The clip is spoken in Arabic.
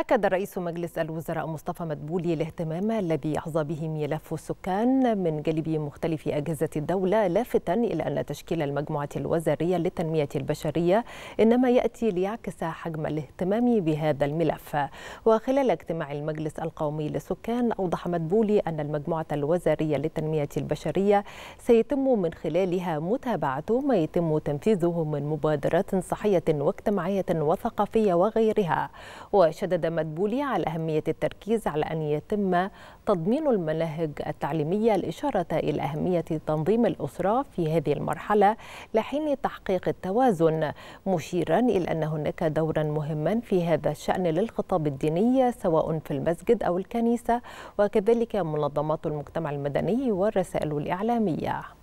أكد رئيس مجلس الوزراء مصطفى مدبولي الاهتمام الذي يحظى به ملف السكان من جانب مختلف أجهزة الدولة لافتا إلى أن تشكيل المجموعة الوزارية للتنمية البشرية إنما يأتي ليعكس حجم الاهتمام بهذا الملف وخلال اجتماع المجلس القومي للسكان أوضح مدبولي أن المجموعة الوزارية للتنمية البشرية سيتم من خلالها متابعة ما يتم تنفيذه من مبادرات صحية واجتماعية وثقافية وغيرها وشدد مدبولي على أهمية التركيز على أن يتم تضمين المناهج التعليمية الإشارة إلى أهمية تنظيم الأسرة في هذه المرحلة لحين تحقيق التوازن مشيرا إلى أن هناك دورا مهما في هذا الشأن للخطاب الديني سواء في المسجد أو الكنيسة وكذلك منظمات المجتمع المدني والرسائل الإعلامية